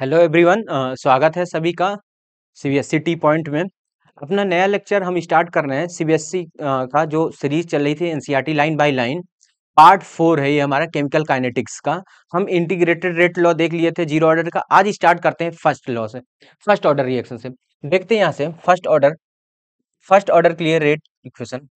Hello everyone स्वागत है सभी का सीबीएसई टी पॉइंट में अपना नया लेक्चर हम स्टार्ट कर रहे हैं सीबीएसई e, का जो सीरीज चल रही थी NCERT e line by line part four है ये हमारा केमिकल काइनेटिक्स का हम इंटीग्रेटेड रेट लॉ देख लिए थे जीरो ऑर्डर का आज स्टार्ट करते हैं फर्स्ट लॉ से फर्स्ट ऑर्डर रिएक्शन से देखते हैं यहाँ से first order first order clear rate equation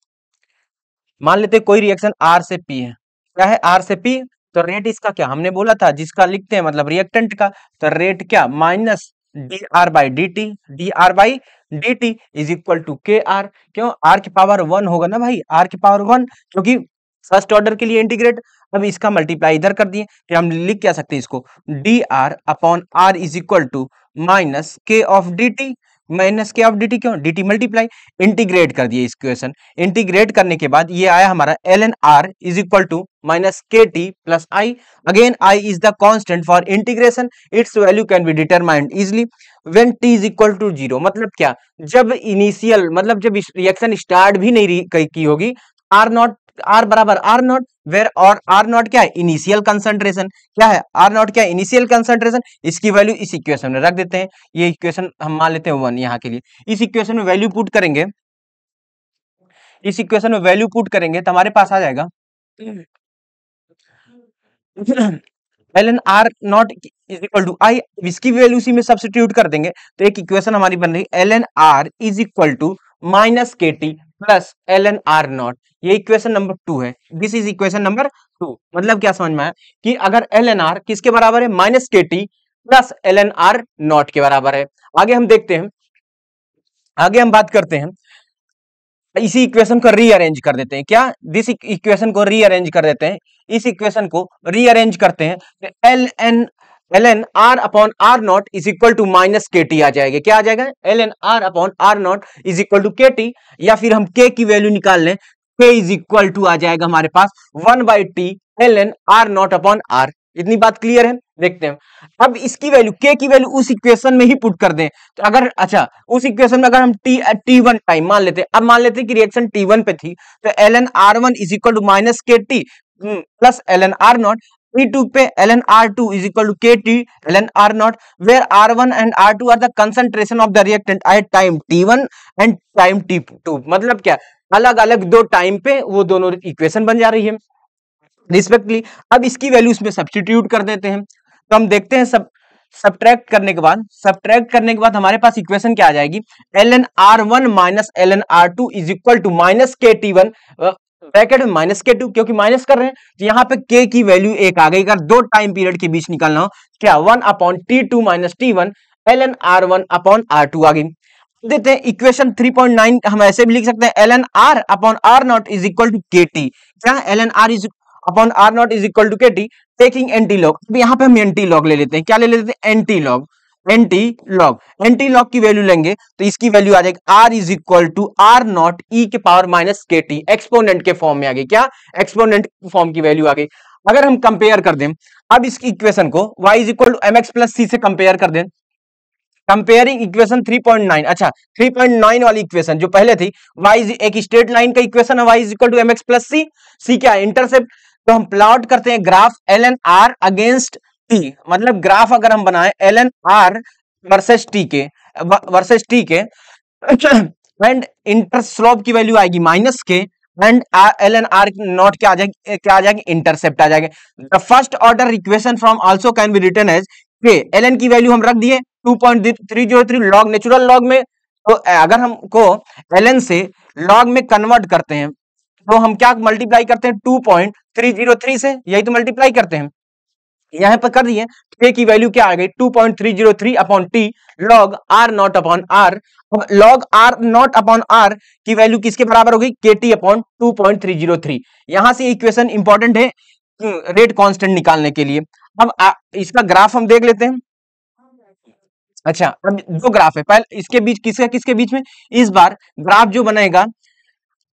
मान लेते कोई रिएक्शन आर से पी है क्या है आर से पी तो रेट इसका क्या हमने बोला था जिसका लिखते हैं मतलब रिएक्टेंट का तो रेट क्या minus D R by D T D R by D T is equal to K R क्यों आर की पावर वन होगा ना भाई आर की पावर वन क्योंकि फर्स्ट ऑर्डर के लिए इंटीग्रेट अब इसका मल्टीप्लाई इधर कर दिए तो हम लिख क्या सकते हैं इसको D R upon R is equal to minus K of D T minus K of D क्यों डी मल्टीप्लाई इंटीग्रेट कर दिए इस क्वेश्चन इंटीग्रेट करने के बाद ये आया हमारा L N R is equal to minus K T plus I again I is the constant for integration its value can be determined easily when T is equal to zero मतलब क्या जब initial मतलब जब reaction start भी नहीं की होगी R naught R बराबर आर नॉट वेर और आर नॉट क्या है इनिशियल कंसंट्रेशन क्या है आर नॉट क्या है इनिशियल कंसंट्रेशन इसकी वैल्यू इस इक्वेशन में रख देते हैं ये इक्वेशन हम मान लेते हैं वन यहाँ के लिए इस इक्वेशन में वैल्यू पुट करेंगे इस इक्वेशन में वैल्यू पुट करेंगे तो हमारे पास आ जाएगा L N R naught is equal to I इसकी वैल्यू इसी में सब्सिट्यूट कर देंगे तो एक इक्वेशन हमारी बन रही L N R is equal to minus K T plus L N R naught ये इक्वेशन नंबर टू है this is equation number two मतलब क्या समझ में आया कि अगर एल एन आर किसके बराबर है minus K T plus L N R naught के बराबर है आगे हम देखते हैं आगे हम बात करते हैं इसी इक्वेशन को रीअरेंज कर देते हैं क्या दिस इक्वेशन को रीअरेंज कर देते हैं इस इक्वेशन को रीअरेंज करते हैं तो L N L N R upon R naught is equal to minus K T आ जाएगा क्या आ जाएगा L N R upon R naught is equal to K T या फिर हम के की वैल्यू निकाल लें के इज इक्वल टू आ जाएगा हमारे पास one by T L N R not upon R इतनी बात क्लियर है देखते हैं अब इसकी वैल्यू के की वैल्यू उस इक्वेशन में ही पुट कर दें तो अगर अच्छा उस इक्वेशन में अगर हम टी टी वन टाइम मान लेते हैं अब मान लेते हैं कि रिएक्शन टी वन पे थी तो L N R one is equal to minus K T plus L N R naught E2 पे ln R2 is equal to Kt ln R0 where R1 and R2 are the concentration of the reactant at time T1 and time T2 मतलब क्या अलग अलग दो time पे वो दोनों equation बन जा रही है रिस्पेक्टली अब इसकी वैल्यू इसमें सब्सटीट्यूट कर देते हैं तो हम देखते हैं सब सब्ट्रैक्ट करने के बाद सब्ट्रैक्ट करने के बाद हमारे पास इक्वेशन क्या आ जाएगी L N R one minus L N R two is equal to minus K T one bracket में माइनस के टू क्योंकि माइनस कर रहे हैं तो यहाँ पे के की वैल्यू एक आ गई अगर दो टाइम पीरियड के बीच निकालना हो तो क्या one upon T two minus T one L N R one upon R two आ गई देते हैं इक्वेशन 3.9 हम ऐसे भी लिख सकते हैं L N R upon R naught is equal to K T क्या L N R is upon R naught is equal to K T taking antilog अब यहाँ पे हम एंटी लॉग ले लेते हैं क्या ले लेते हैं antilog antilog antilog की वैल्यू लेंगे तो इसकी वैल्यू आ जाएगी R is equal to R not E के power minus K T exponent के फॉर्म में आ गई क्या एक्सपोनेंट फॉर्म की वैल्यू आ गई अगर हम कंपेयर कर दें अब इसकी इक्वेशन को Y is equal to M X plus C से कंपेयर कर दें कंपेयरिंग इक्वेशन 3.9 अच्छा 3.9 वाली इक्वेशन जो पहले थी y एक स्ट्रेट लाइन का इक्वेशन है y is equal to M X plus C C क्या इंटरसेप्ट तो हम प्लॉट करते हैं graph ln r R against T मतलब ग्राफ अगर हम बनाए L N R versus T के वर्सेस टी के एंड स्लोप की वैल्यू आएगी minus K and L N R naught क्या आ जाएगी क्या आ जाएगी इंटरसेप्ट आ जाएगा the first order equation from also can be return as K L N की वैल्यू हम रख दिए 2.303 लॉग नेचुरल लॉग में तो अगर हमको एल एन से लॉग में कन्वर्ट करते हैं तो हम क्या मल्टीप्लाई करते हैं 2.303 से यही तो मल्टीप्लाई करते हैं यहां पर कर दिए के की वैल्यू क्या आ गई 2.303 upon T log R not upon R log R not upon R की वैल्यू किसके बराबर हो गई K T upon two point three zero three यहां से इक्वेशन इंपॉर्टेंट है रेट हम्म, कांस्टेंट निकालने के लिए अब आ, इसका ग्राफ हम देख लेते हैं अच्छा अब दो ग्राफ है पहले इसके बीच किसका किसके बीच में इस बार ग्राफ जो बनेगा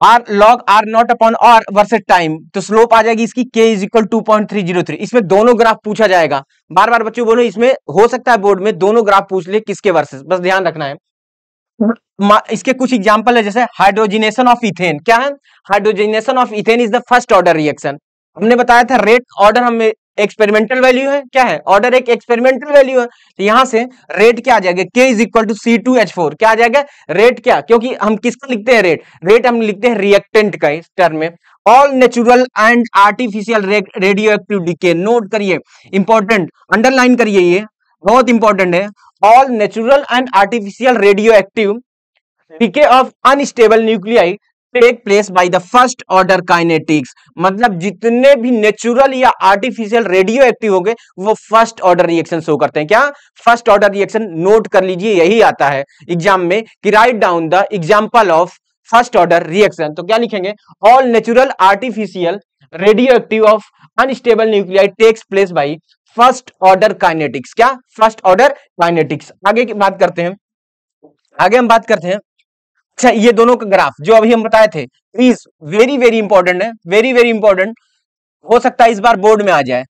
R log R not upon R versus time तो स्लोप आ जाएगी इसकी K is equal to point three zero three इसमें दोनों ग्राफ पूछा जाएगा बार बार बच्चों बोलो इसमें हो सकता है बोर्ड में दोनों ग्राफ पूछ ले किसके वर्सेस बस ध्यान रखना है इसके कुछ एग्जाम्पल है जैसे हाइड्रोजिनेशन ऑफ इथेन क्या है hydrogenation of ethene is the first order reaction हमने बताया था रेट ऑर्डर हमें एक्सपेरिमेंटल वैल्यू है क्या है ऑर्डर एक एक्सपेरिमेंटल वैल्यू है तो यहां से रेट क्या आ जाएगा K is equal to C two H four क्या आ जाएगा रेट क्या क्योंकि हम किसका लिखते हैं रेट रेट हम लिखते हैं रिएक्टेंट का इस टर्म में all natural and artificial radioactive decay note करिए इंपॉर्टेंट अंडरलाइन करिए ये बहुत इंपॉर्टेंट है all natural and artificial radioactive decay of unstable nuclei take place by the first order kinetics मतलब जितने भी नेचुरल या आर्टिफिशियल रेडियो एक्टिव गए वो फर्स्ट ऑर्डर रिएक्शन शो करते हैं क्या फर्स्ट ऑर्डर रिएक्शन नोट कर लीजिए यही आता है एग्जाम में कि write down the example of first order reaction तो क्या लिखेंगे all natural artificial radioactive of unstable nuclei takes place by first order kinetics क्या फर्स्ट ऑर्डर काइनेटिक्स आगे की बात करते हैं आगे हम बात करते हैं अच्छा ये दोनों का ग्राफ जो अभी हम बताए थे प्लीज वेरी वेरी इंपॉर्टेंट है वेरी वेरी इंपॉर्टेंट हो सकता है इस बार बोर्ड में आ जाए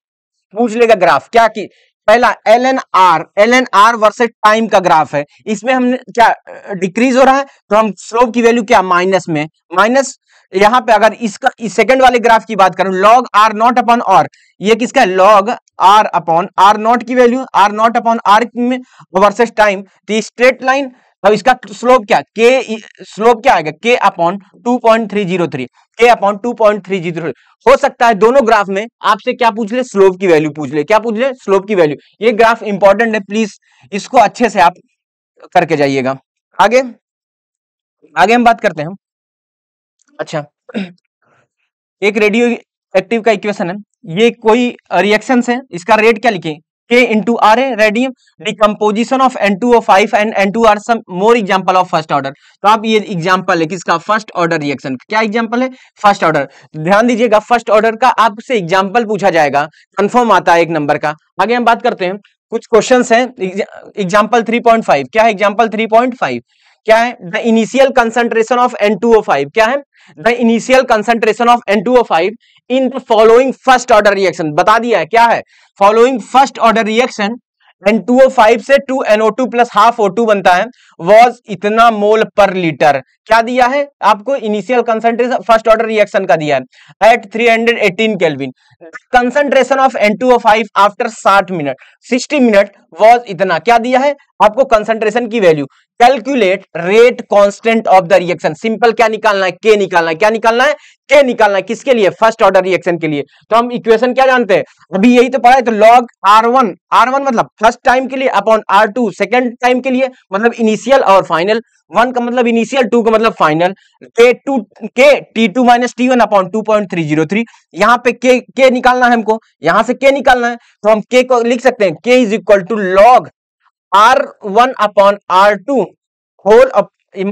पूछ लेगा ग्राफ क्या की पहला L N R L N R versus time का ग्राफ है इसमें हमने क्या डिक्रीज हो रहा है तो हम स्लोप की वैल्यू क्या माइनस में माइनस यहाँ पे अगर इसका इस सेकंड वाले ग्राफ की बात करूं log R not upon R ये किसका है log R upon R not की value R not upon R में वर्सेज टाइम तो स्ट्रेट लाइन अब इसका स्लोप क्या के स्लोप क्या आएगा K upon two point three zero three K upon two point three zero हो सकता है दोनों ग्राफ में आपसे क्या पूछ ले स्लोप की वैल्यू पूछ ले क्या पूछ ले स्लोप की वैल्यू ये ग्राफ इंपॉर्टेंट है प्लीज इसको अच्छे से आप करके जाइएगा आगे आगे हम बात करते हैं अच्छा एक रेडियो एक्टिव का इक्वेशन है ये कोई रिएक्शन है इसका रेट क्या लिखे decomposition of N two O five and N two are some more example of first order तो आप ये एग्जाम्पल है किसका फर्स्ट ऑर्डर रिएक्शन क्या एग्जाम्पल है फर्स्ट ऑर्डर ध्यान दीजिएगा फर्स्ट ऑर्डर का आपसे एग्जाम्पल पूछा जाएगा कंफर्म आता है एक नंबर का आगे हम बात करते हैं कुछ क्वेश्चन है एग्जाम्पल थ्री पॉइंट फाइव क्या है एग्जाम्पल थ्री पॉइंट फाइव क्या है the initial concentration of N two O five क्या है the initial concentration of N two O five in the following first order reaction बता दिया है क्या है following first order reaction N two O five से two N O two plus half O two बनता है वॉज इतना मोल पर लीटर क्या दिया है आपको initial concentration first order reaction का दिया है at three hundred eighteen kelvin concentration of N two O five after साठ मिनट सिक्सटी मिनट वॉज इतना क्या दिया है आपको कंसेंट्रेशन की value calculate rate constant of the reaction simple क्या निकालना है के निकालना है क्या निकालना है के निकालना है किसके लिए फर्स्ट ऑर्डर रिएक्शन के लिए तो हम इक्वेशन क्या जानते हैं अभी यही तो पढ़ा है तो log R one R one मतलब फर्स्ट टाइम के लिए upon R two second time के लिए मतलब इनिशियल और फाइनल वन का मतलब इनिशियल टू का मतलब final K two K T two minus T one upon two point three zero three यहाँ पे के के निकालना है हमको यहां से के निकालना है तो हम के को लिख सकते हैं k is equal to log R one upon R two whole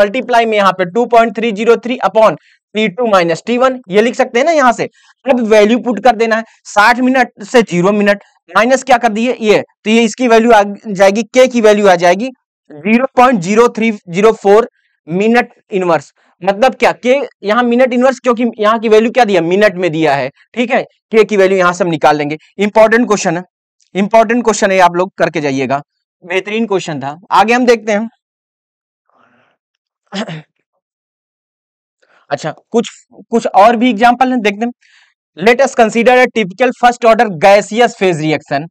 multiply में यहाँ पे two point three zero three upon T two minus T one ये लिख सकते हैं ना यहाँ से अब वैल्यू पुट कर देना है साठ मिनट से जीरो मिनट माइनस क्या कर दिए ये तो ये इसकी वैल्यू आ जाएगी के की वैल्यू आ जाएगी zero point zero three zero four minute inverse मतलब क्या के यहाँ मिनट इनवर्स क्योंकि यहाँ की वैल्यू क्या दिया मिनट में दिया है ठीक है के की वैल्यू यहाँ से हम निकाल लेंगे इंपॉर्टेंट क्वेश्चन है इंपॉर्टेंट क्वेश्चन है आप लोग करके जाइएगा बेहतरीन क्वेश्चन था आगे हम देखते हैं अच्छा कुछ कुछ और भी एग्जाम्पल देखते हैं let us consider a typical first order gaseous phase reaction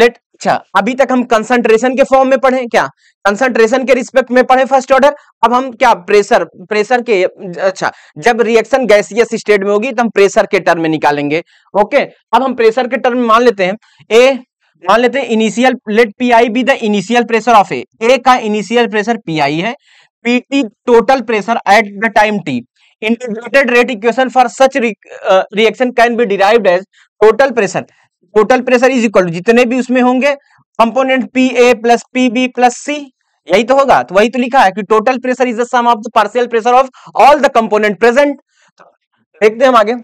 let अच्छा अभी तक हम कंसंट्रेशन के फॉर्म में पढ़े क्या कंसंट्रेशन के रिस्पेक्ट में पढ़े फर्स्ट ऑर्डर अब हम क्या प्रेशर प्रेशर के अच्छा जब रिएक्शन गैसियस स्टेट में होगी तो हम प्रेशर के टर्म में निकालेंगे ओके अब हम प्रेशर के टर्म में मान लेते हैं ए मान लेते हैं initial let P I be the initial pressure of A A का इनिशियल प्रेशर पी आई है P T total pressure at the time t integrated rate equation for such reaction can be derived as total pressure total pressure is equal जितने भी उसमें होंगे component P A plus P B plus C यही तो होगा तो वही तो लिखा है कि total pressure is the some of the partial pressure of all the component present देखते हैं हम आगे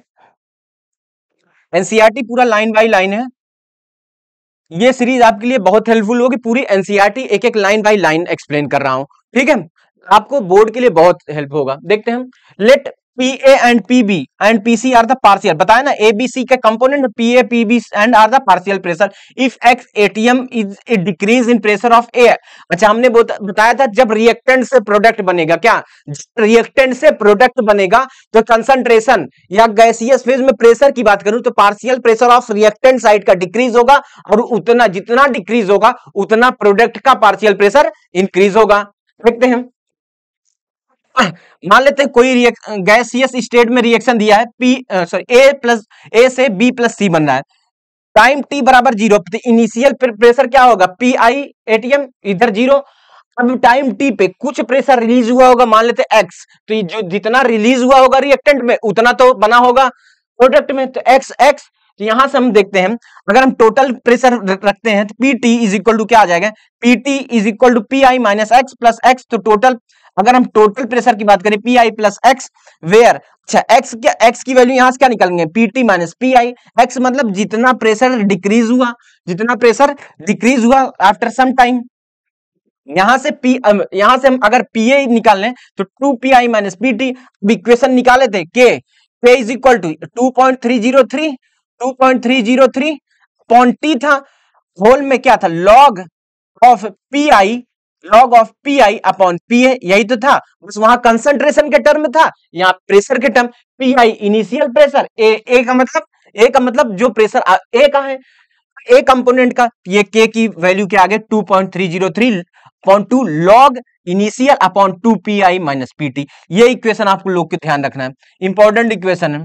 एनसीईआरटी e पूरा लाइन बाय लाइन है ये सीरीज आपके लिए बहुत हेल्पफुल होगी पूरी एनसीईआरटी एक एक लाइन बाई लाइन एक्सप्लेन कर रहा हूं ठीक है आपको बोर्ड के लिए बहुत हेल्प होगा देखते हैं let P A and P B and P C are the partial बताया ना ए बी सी के component P A P B and are the partial pressure if x A T M is a decrease in pressure of A अच्छा हमने बताया था जब reactant से product बनेगा क्या रिएक्टेंट से प्रोडक्ट बनेगा तो कंसंट्रेशन या गैसियस फेज में प्रेशर की बात करूं तो partial pressure of reactant side का डिक्रीज होगा और उतना जितना डिक्रीज होगा उतना प्रोडक्ट का पार्सियल प्रेशर इंक्रीज होगा देखते हैं मान लेते हैं कोई गैसियस स्टेट में रिएक्शन दिया है P sorry A plus A से बी प्लस सी बन रहा है टाइम टी बराबर जीरो इनिशियल प्रेशर क्या होगा पी आई एटीएम इधर जीरो अब टाइम टी पे कुछ प्रेशर रिलीज हुआ होगा मान लेते हैं एक्स तो जो जितना रिलीज हुआ होगा रिएक्टेंट में उतना तो बना होगा प्रोडक्ट में तो एक्स एक्स तो यहां से हम देखते हैं अगर हम टोटल प्रेशर रखते हैं तो P T is equal to क्या आ जाएगा P T is equal to P I minus x plus x तो टोटल तो अगर हम टोटल प्रेशर की बात करें P I plus x where अच्छा एक्स क्या एक्स की वैल्यू यहां से क्या निकालेंगे P T minus P I x मतलब जितना प्रेशर डिक्रीज हुआ जितना प्रेशर डिक्रीज हुआ आफ्टर सम टाइम यहां से पी यहां से हम अगर पी ए निकाल लें तो two P I minus P T equation निकाले थे के k is equal to two point three zero three two point three zero three point t था होल में क्या था log of P I log of P I upon P A यही तो था बस वहां कंसंट्रेशन के टर्म था यहाँ प्रेशर के term P I initial pressure A A का मतलब ए का मतलब जो प्रेशर ए का है ए कंपोनेंट का ये के की वैल्यू के आगे three upon two log initial upon two P I minus P T ये इक्वेशन आपको लोग के ध्यान रखना है इंपॉर्टेंट इक्वेशन है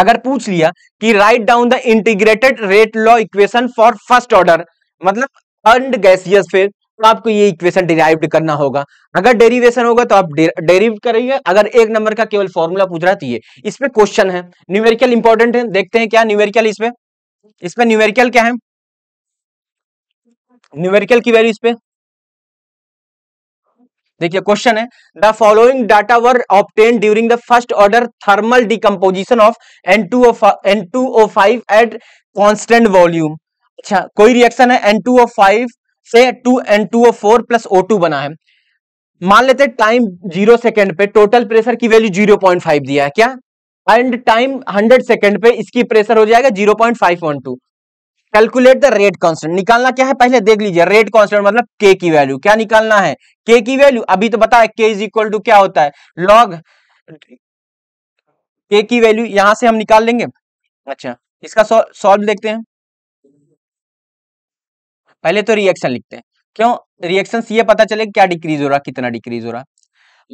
अगर पूछ लिया कि write down the integrated rate law equation for first order मतलब अंड गैसियस फेज तो आपको ये इक्वेशन डिराइव करना होगा अगर डेरिवेशन होगा तो आप डेरिव करेंगे अगर एक नंबर का केवल फॉर्मूला पूछ रहा है तो इसमें क्वेश्चन है न्यूमेरिकल इंपॉर्टेंट है देखते हैं क्या न्यूमेरिकल इसमें इसमें न्यूमेरिकल क्या है न्यूमेरिकल की वैल्यू इस पे देखिए क्वेश्चन है the following data were obtain during the first order thermal decomposition of N two N two O five at constant volume अच्छा कोई रिएक्शन है एन टू ओ फाइव से two N two O four plus O two बना है मान लेते हैं time zero second पे टोटल प्रेशर की वैल्यू जीरो पॉइंट फाइव दिया है क्या एंड टाइम हंड्रेड सेकंड पे इसकी प्रेशर हो जाएगा zero point five one two calculate the rate constant निकालना क्या है पहले देख लीजिए रेट कांस्टेंट मतलब के की वैल्यू क्या निकालना है के की वैल्यू अभी तो बताया के इज इक्वल टू क्या होता है लॉग के की वैल्यू यहां से हम निकाल लेंगे अच्छा इसका सॉल्व देखते हैं पहले तो रिएक्शन लिखते हैं क्यों रिएक्शन से ये पता चले क्या डिक्रीज हो रहा कितना डिक्रीज हो रहा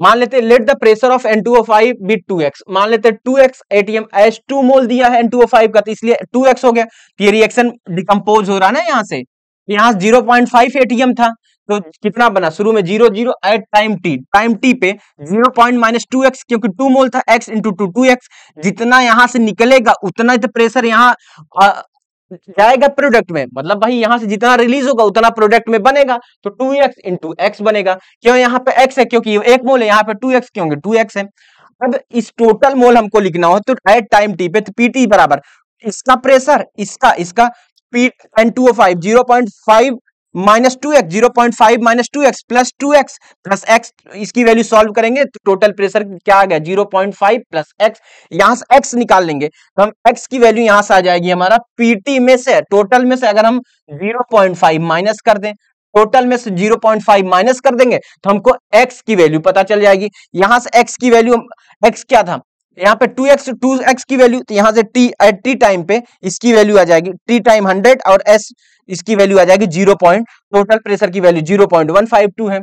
मान लेते let the pressure of N two O five be two x मान लेते two x A T M S two mole दिया है एन टू ओ फाइव का तो इसलिए टू एक्स हो गया तो ये रिएक्शन डिकम्पोज हो रहा ना यहाँ से यहाँ zero point five A T M था तो कितना बना शुरू में zero zero at time t time t पे zero point minus two x क्योंकि टू मोल था x into two two x जितना यहाँ से निकलेगा उतना तो प्रेशर यहाँ जाएगा प्रोडक्ट में मतलब भाई यहां से जितना रिलीज होगा उतना प्रोडक्ट में बनेगा तो टू एक्स इंटू एक्स बनेगा क्यों यहाँ पे एक्स है क्योंकि एक मोल है यहाँ पे टू एक्स क्योंकि टू एक्स है अब इस टोटल मोल हमको लिखना हो तो एट टाइम टी पे तो पीटी बराबर इसका प्रेशर इसका इसका P N two five zero point five minus two x zero point five minus two x plus two x plus x इसकी वैल्यू सॉल्व करेंगे तो टोटल प्रेशर क्या आ गया zero point five plus x यहां से एक्स निकाल लेंगे तो हम एक्स की वैल्यू यहां से आ जाएगी हमारा पीटी में से टोटल में से अगर हम जीरो पॉइंट फाइव माइनस कर दें टोटल में से जीरो पॉइंट फाइव माइनस कर देंगे तो हमको एक्स की वैल्यू पता चल जाएगी यहां से एक्स की वैल्यू एक्स क्या था यहाँ पे टू एक्स टू एक्स की वैल्यू तो यहाँ से टी एट टी टाइम पे इसकी वैल्यू आ जाएगी टी टाइम हंड्रेड और एस इसकी वैल्यू आ जाएगी जीरो पॉइंट टोटल प्रेशर की value zero point one five two है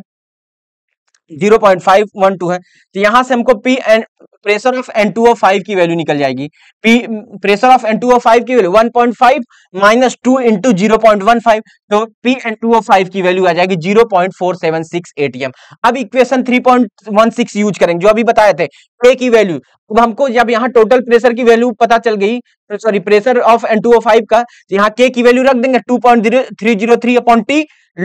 zero point five one two है तो यहां से हमको P and pressure of N two O five की वैल्यू निकल जाएगी P pressure of N two O five की value one point five minus two into zero point one five तो P N two O five की value आ जाएगी zero point four seven six atm अब equation three point one six use करेंगे जो अभी बताए थे ए की वैल्यू अब हमको जब यहाँ टोटल प्रेशर की वैल्यू पता चल गई sorry pressure of N two O five का तो यहाँ के की वैल्यू रख देंगे two point three zero three upon T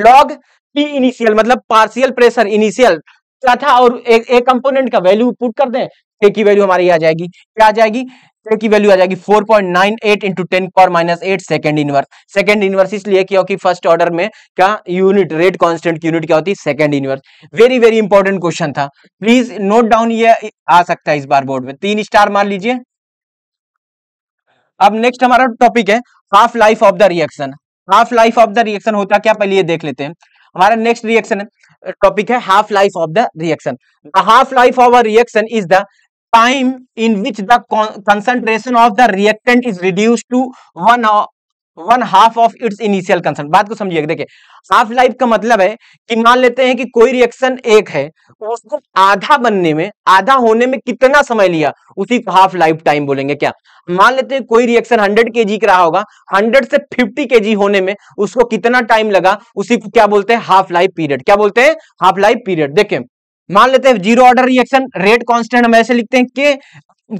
log t initial मतलब पार्शियल प्रेशर इनिशियल क्या था और एक एक कंपोनेंट का वैल्यू पुट कर दें के की वैल्यू हमारी आ जाएगी क्या आ जाएगी के की वैल्यू आ जाएगी 4.98 point nine eight into ten power minus eight second inverse second inverse इसलिए क्योंकि फर्स्ट ऑर्डर में क्या यूनिट रेट कांस्टेंट की यूनिट क्या होती है second inverse very very important question था प्लीज नोट डाउन ये आ सकता है इस बार बोर्ड में तीन स्टार मार लीजिए अब नेक्स्ट हमारा टॉपिक है half life of the reaction half life of the reaction होता क्या पहले ये देख लेते हैं हमारा नेक्स्ट रिएक्शन है topic है half life of the reaction. The half life of a reaction is the time in which the con concentration of the reactant is reduced to one one half of its initial concern बात को समझिएगा देखिए half life का मतलब है कि मान लेते हैं कि कोई रिएक्शन एक है उसको आधा बनने में आधा होने में कितना समय लिया उसी को हाफ लाइफ टाइम बोलेंगे क्या मान लेते हैं कोई रिएक्शन 100 के का रहा होगा 100 से 50 के जी होने में उसको कितना टाइम लगा उसी को क्या बोलते हैं हाफ लाइफ पीरियड क्या बोलते हैं हाफ लाइफ पीरियड देखें मान लेते हैं zero order reaction rate constant हम ऐसे लिखते हैं के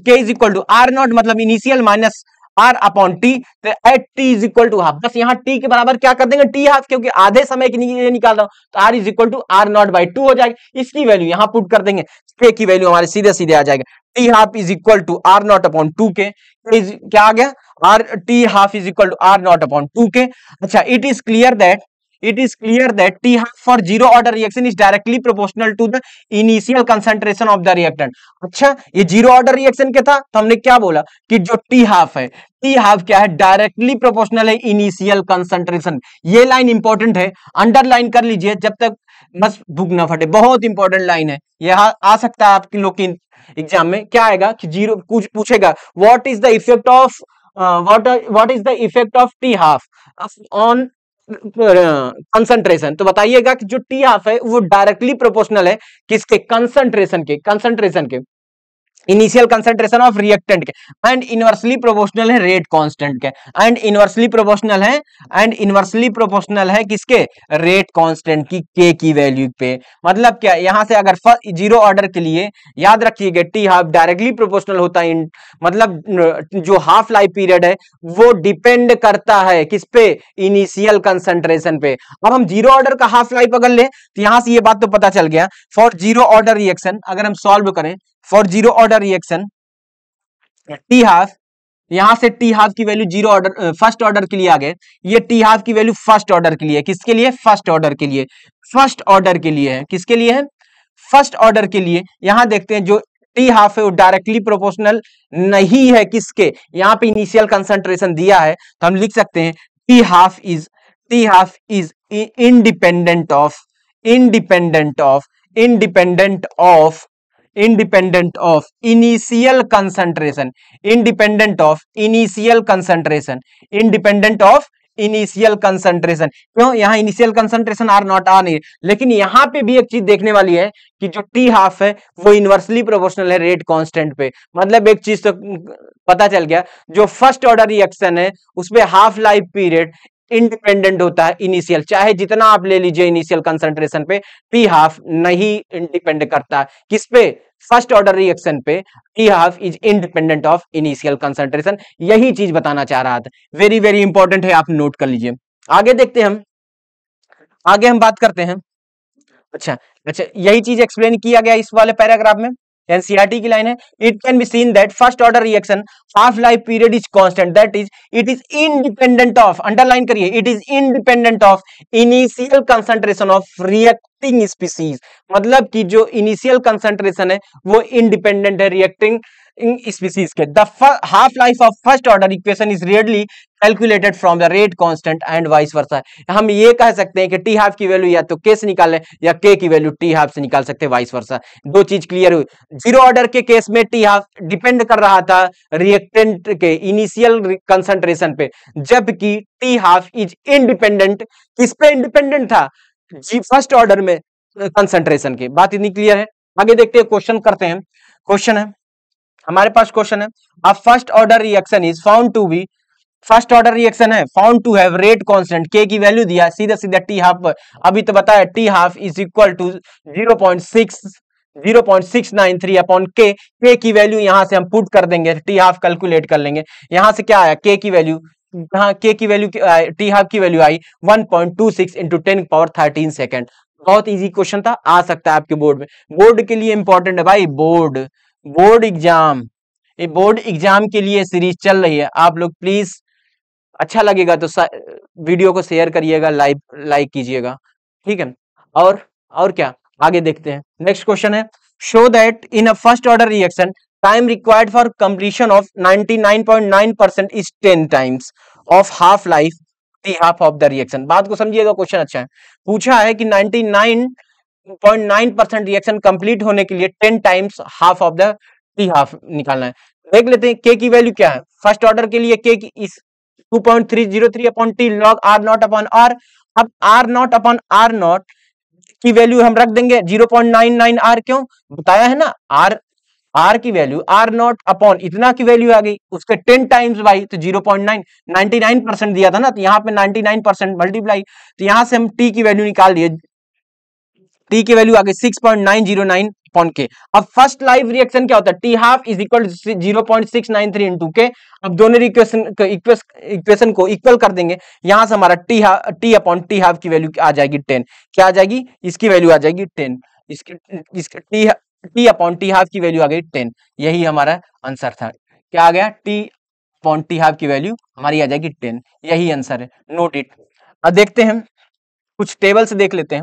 k is equal to R naught मतलब initial minus R upon t तो at t is equal to half बस यहाँ टी के बराबर क्या कर देंगे टी हाफ क्योंकि आधे समय की लिए निकाल रहा हूं तो R is equal to R naught by two हो जाएगी इसकी वैल्यू यहाँ पुट कर देंगे के की वैल्यू हमारे सीधे सीधे आ जाएगा t half is equal to R not upon two k क्या आ गया R t half is equal to R not upon two k अच्छा it is clear that it is clear that t half for zero order reaction is directly proportional to the initial concentration of the reactant अच्छा ये zero order reaction क्या था तो हमने क्या बोला कि जो टी हाफ है टी हाफ क्या है डायरेक्टली प्रोपोर्शनल है इनिशियल कंसेंट्रेशन ये लाइन इंपॉर्टेंट है अंडरलाइन कर लीजिए जब तक बस बुक ना फटे बहुत इंपॉर्टेंट लाइन है यह आ सकता है आपकी लोग एग्जाम में क्या आएगा कि जीरो कुछ पूछेगा what is the effect of what what is the effect of t half on concentration तो बताइएगा कि जो टी हाफ है वो डायरेक्टली प्रोपोर्शनल है किसके कंसंट्रेशन के कंसंट्रेशन के इनिशियल कंसेंट्रेशन ऑफ रिएक्टेंट के एंड इनवर्सली प्रोपोर्शनल है रेट कांस्टेंट के एंड इनवर्सली प्रोपोर्शनल है एंड इनवर्सली प्रोपोर्शनल है किसके रेट कांस्टेंट की के की वैल्यू पे मतलब क्या यहां से अगर जीरो ऑर्डर के लिए याद रखिएगा टी हाफ डायरेक्टली प्रोपोर्शनल होता है मतलब जो हाफ लाइफ पीरियड है वो डिपेंड करता है किस पे इनिशियल कंसेंट्रेशन पे अब हम जीरो ऑर्डर का हाफ लाइफ अगर ले तो यहां से ये बात तो पता चल गया फॉर जीरो ऑर्डर रिएक्शन अगर हम सॉल्व करें for zero order reaction t half यहां से टी हाफ की value zero order first order के लिए आ गए ये टी हाफ की वैल्यू फर्स्ट ऑर्डर के लिए किसके लिए फर्स्ट ऑर्डर के लिए फर्स्ट ऑर्डर के लिए है किसके लिए है फर्स्ट ऑर्डर के लिए यहां देखते हैं जो टी हाफ है वो डायरेक्टली प्रोपोर्शनल नहीं है किसके यहाँ पे इनिशियल कंसंट्रेशन दिया है तो हम लिख सकते हैं t half is t half is independent of independent of independent of independent of initial concentration independent of initial concentration independent of initial concentration क्यों यहाँ इनिशियल कंसंट्रेशन आर नॉट आ नहीं लेकिन यहाँ पे भी एक चीज देखने वाली है कि जो टी हाफ है वो इनवर्सली प्रोपोर्शनल है रेट कांस्टेंट पे मतलब एक चीज तो पता चल गया जो फर्स्ट ऑर्डर रिएक्शन है उसमें हाफ लाइफ पीरियड इंडिपेंडेंट होता है इनिशियल चाहे जितना आप ले लीजिए इनिशियल कंसंट्रेशन पे टी हाफ नहीं इंडिपेंड करता किस पे फर्स्ट ऑर्डर रिएक्शन पे t half is independent of initial concentration यही चीज बताना चाह रहा था वेरी वेरी इंपॉर्टेंट है आप नोट कर लीजिए आगे देखते हैं हम आगे हम बात करते हैं अच्छा अच्छा यही चीज एक्सप्लेन किया गया इस वाले पैराग्राफ में एनसीईआरटी की लाइन है it can be seen that first order reaction half life period is constant that is it is independent of underline करिए it is independent of initial concentration of reacting species मतलब कि जो initial concentration है वो independent है reacting species के the half life of first order equation is readily calculated from the rate constant and vice versa हम ये कह सकते हैं कि टी हाफ की वैल्यू या तो के से निकालें या के की वैल्यू टी हाफ से निकाल सकते हैं वाइस वर्सा दो चीज क्लियर हुई जीरो ऑर्डर के केस में टी हाफ डिपेंड कर रहा था रिएक्टेंट के इनिशियल कंसंट्रेशन पे जबकि टी हाफ इज इनडिपेंडेंट किस पे इंडिपेंडेंट था जी फर्स्ट ऑर्डर में कंसंट्रेशन के बात इतनी क्लियर है आगे देखते हैं क्वेश्चन करते हैं क्वेश्चन है हमारे पास क्वेश्चन है a first order reaction is found to be first order reaction है found to have rate constant K की वैल्यू दिया सीधा सीधा टी हाफ अभी तो बताया T half is equal to zero point six 0.693 upon K K की value यहां से हम पुट कर देंगे टी हाफ कैलकुलेट कर लेंगे यहां से क्या आया के की वैल्यू यहाँ के की वैल्यू टी हाफ की वैल्यू आई one point two six into ten power thirteen second बहुत इजी क्वेश्चन था आ सकता है आपके बोर्ड में बोर्ड के लिए इंपॉर्टेंट है भाई बोर्ड बोर्ड एग्जाम ये बोर्ड एग्जाम के लिए सीरीज चल रही है आप लोग प्लीज अच्छा लगेगा तो वीडियो को शेयर करिएगा लाइक लाइक कीजिएगा ठीक है और और क्या आगे देखते हैं नेक्स्ट क्वेश्चन है show that in a first order reaction time required for completion of 99.9 percent is ten times of half life the half of the reaction बात को समझिएगा क्वेश्चन अच्छा है पूछा है कि 99 0.9 रिएक्शन कंप्लीट होने के लिए 10 times half of the T half निकालना है देख लेते हैं के की वैल्यू क्या है फर्स्ट ऑर्डर के लिए के की इस 2.303 upon T log R not upon R अब R not upon R not की वैल्यू हम रख देंगे 0.99 आर क्यों बताया है ना आर आर की वैल्यू आर नॉट अपॉन इतना की वैल्यू आ गई उसके 10 टाइम्स बाई तो 0.9 99 परसेंट दिया था ना तो यहाँ पे 99 परसेंट मल्टीप्लाई तो यहां से हम टी की वैल्यू निकाल लिए टी की वैल्यू आगे six point nine zero nine point K अब फर्स्ट लाइव रिएक्शन क्या होता है T half is equal zero point six nine three into K अब दोनों इक्वेशन इक्वेशन को इक्वल कर देंगे यहां से हमारा T half T upon T half की वैल्यू आ जाएगी टेन क्या आ जाएगी इसकी वैल्यू आ जाएगी टेन इसके इसके T T upon T half की वैल्यू आ गई टेन यही हमारा आंसर था क्या आ गया टी अपॉन टी हाफ की वैल्यू हमारी आ जाएगी टेन यही आंसर है नोट इट अब देखते हैं कुछ टेबल से देख लेते हैं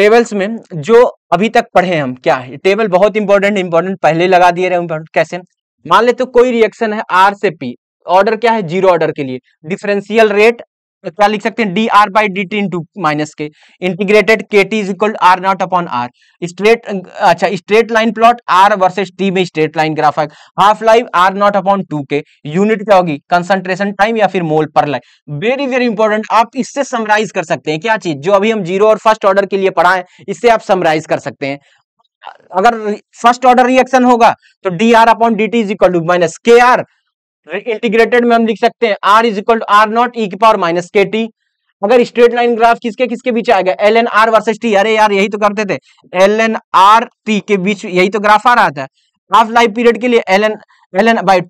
टेबल्स में जो अभी तक पढ़े हम क्या है टेबल बहुत इंपॉर्टेंट इंपॉर्टेंट पहले लगा दिए रहे कैसे मान ले तो कोई रिएक्शन है आर से पी ऑर्डर क्या है जीरो ऑर्डर के लिए डिफरेंशियल रेट तो क्या लिख सकते हैं D R by D T into minus K integrated K T is equal R not upon R straight अच्छा straight line plot R versus T में स्ट्रेट लाइन ग्राफ है half life R not upon two K unit क्या होगी concentration time या फिर मोल पर line very very important आप इससे समराइज कर सकते हैं क्या चीज जो अभी हम जीरो और फर्स्ट ऑर्डर के लिए पढ़ाए इससे आप समराइज कर सकते हैं अगर फर्स्ट ऑर्डर रिएक्शन होगा तो D R upon D T is equal to minus K R integrated में हम लिख सकते हैं R is equal to R not E की पावर माइनस के टी अगर स्ट्रेट लाइन ग्राफ किसके किसके बीच आएगा L N R versus T अरे यार यही तो करते थे एल एन आर टी के बीच यही तो ग्राफ आ रहा था हाफ लाइफ पीरियड के लिए L N L N by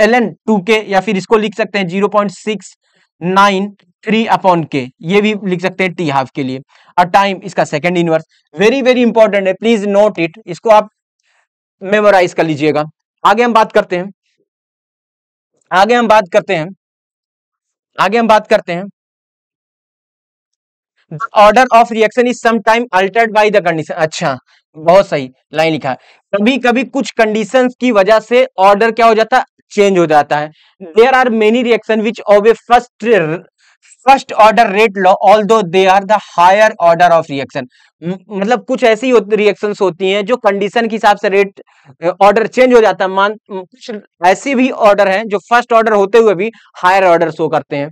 L N two K या फिर इसको लिख सकते हैं zero point six nine three upon K ये भी लिख सकते हैं टी हाफ के लिए और टाइम इसका second inverse very very important है प्लीज नोट इट इसको आप मेमोराइज कर लीजिएगा आगे हम बात करते हैं आगे हम बात करते हैं आगे हम बात करते हैं ऑर्डर ऑफ रिएक्शन इज समाइम अल्टर्ड बाई द कंडीशन अच्छा बहुत सही लाइन लिखा है कभी कभी कुछ कंडीशंस की वजह से ऑर्डर क्या हो जाता है चेंज हो जाता है there are many reaction which obey a first first order rate law although they are the higher order of reaction मतलब कुछ ऐसी रिएक्शन होती हैं जो कंडीशन के हिसाब से रेट ऑर्डर चेंज हो जाता है मान कुछ ऐसी भी ऑर्डर हैं जो फर्स्ट ऑर्डर होते हुए भी हायर ऑर्डर शो करते हैं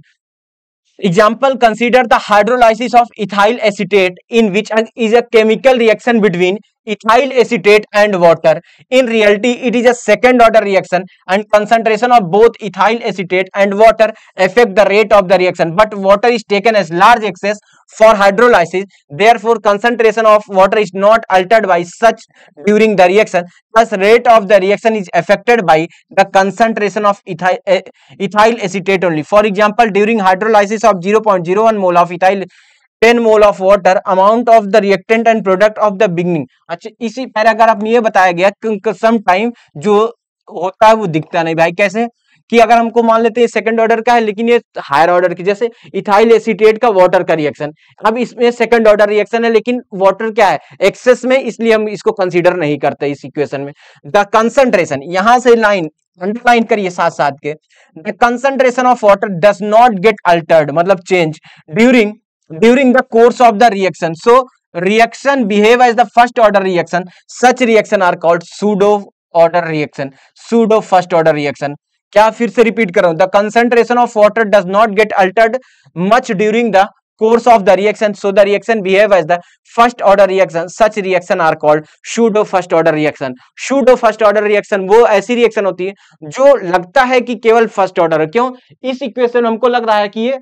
Example, consider the hydrolysis of ethyl acetate in which is a chemical reaction between ethyl acetate and water. In reality, it is a second order reaction and concentration of both ethyl acetate and water affect the rate of the reaction. But water is taken as large excess for hydrolysis therefore concentration of water is not altered by such during the reaction thus rate of the reaction is affected by the concentration of ethyl, ethyl acetate only for example during hydrolysis of 0.01 mole of ethyl 10 mole of water amount of the reactant and product of the beginning अच्छा इसी paragraph में ये बताया गया some time जो होता है वो दिखता नहीं भाई कैसे कि अगर हमको मान लेते हैं सेकंड ऑर्डर का है लेकिन ये हायर ऑर्डर की जैसे इथाइल एसिटेट का वाटर का रिएक्शन अब इसमें सेकंड ऑर्डर रिएक्शन है लेकिन वाटर क्या है एक्सेस में इसलिए हम इसको कंसिडर नहीं करते इस इक्वेशन में द कंसंट्रेशन यहां से लाइन अंडरलाइन करिए साथ साथ के the concentration of water does not get altered मतलब change during during the course of the reaction so reaction behave as the first order reaction such reaction are called pseudo order reaction pseudo first order reaction क्या फिर से repeat कर रहा हूं the concentration of water does not get altered much during the course of the reaction so the reaction behave as the first order reaction such reaction are called pseudo first order reaction pseudo first order reaction वो ऐसी reaction होती है जो लगता है कि केवल first order है क्यों इस इक्वेशन में हमको लग रहा है कि ये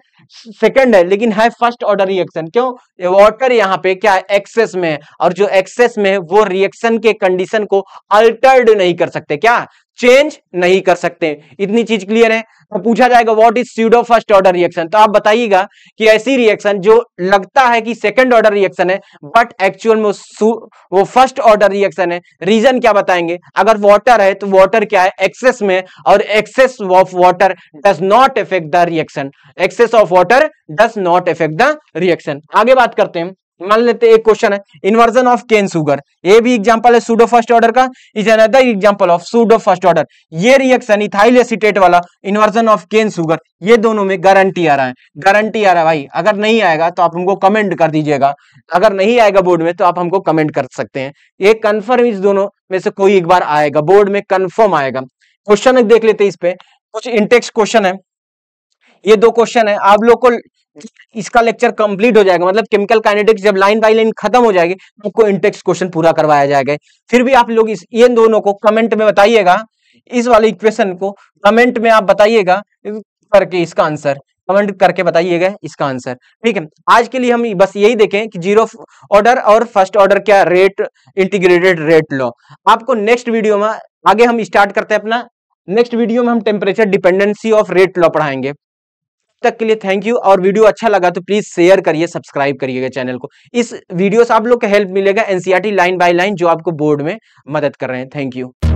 सेकेंड है लेकिन है फर्स्ट ऑर्डर रिएक्शन क्यों वॉटर यहाँ पे क्या है एक्सेस में और जो एक्सेस में है वो रिएक्शन के कंडीशन को अल्टर्ड नहीं कर सकते क्या चेंज नहीं कर सकते इतनी चीज क्लियर है तो पूछा जाएगा what is pseudo first order reaction तो आप बताइएगा कि ऐसी रिएक्शन जो लगता है कि सेकंड ऑर्डर रिएक्शन है बट एक्चुअल में वो फर्स्ट ऑर्डर रिएक्शन है रीजन क्या बताएंगे अगर वाटर है तो वाटर क्या है एक्सेस में और excess of water does not effect the reaction excess of water does not effect the reaction आगे बात करते हैं मान लेते एक क्वेश्चन है इन्वर्जन ऑफ केन सुगर ये भी एग्जांपल है सूडो फर्स्ट ऑर्डर का is another example of pseudo first order ये रिएक्शन इथाइल एसिटेट वाला इन्वर्जन ऑफ केन सुगर ये दोनों में गारंटी आ रहा है गारंटी आ रहा है भाई अगर नहीं आएगा तो आप हमको कमेंट कर दीजिएगा अगर नहीं आएगा बोर्ड में तो आप हमको कमेंट कर सकते हैं ये कन्फर्म इस दोनों में से कोई एक बार आएगा बोर्ड में कन्फर्म आएगा क्वेश्चन देख लेते हैं इस पे कुछ इंटेक्स क्वेश्चन है ये दो क्वेश्चन है आप लोग को इसका लेक्चर कंप्लीट हो जाएगा मतलब केमिकल काइनेटिक्स जब लाइन बाय लाइन खत्म हो जाएगी आपको इंटेक्स क्वेश्चन पूरा करवाया जाएगा फिर भी आप लोग इस ये दोनों को कमेंट में बताइएगा इस वाले इक्वेशन को कमेंट में आप बताइएगा करके इसका आंसर कमेंट करके बताइएगा इसका आंसर ठीक है आज के लिए हम बस यही देखें कि जीरो ऑर्डर और फर्स्ट ऑर्डर क्या रेट इंटीग्रेटेड रेट लो आपको नेक्स्ट वीडियो में आगे हम स्टार्ट करते हैं अपना नेक्स्ट वीडियो में हम temperature dependency of rate law पढ़ाएंगे तक के लिए थैंक यू और वीडियो अच्छा लगा तो प्लीज शेयर करिए सब्सक्राइब करिएगा चैनल को इस वीडियो से आप लोग का हेल्प मिलेगा एनसीईआरटी लाइन बाय लाइन जो आपको बोर्ड में मदद कर रहे हैं थैंक यू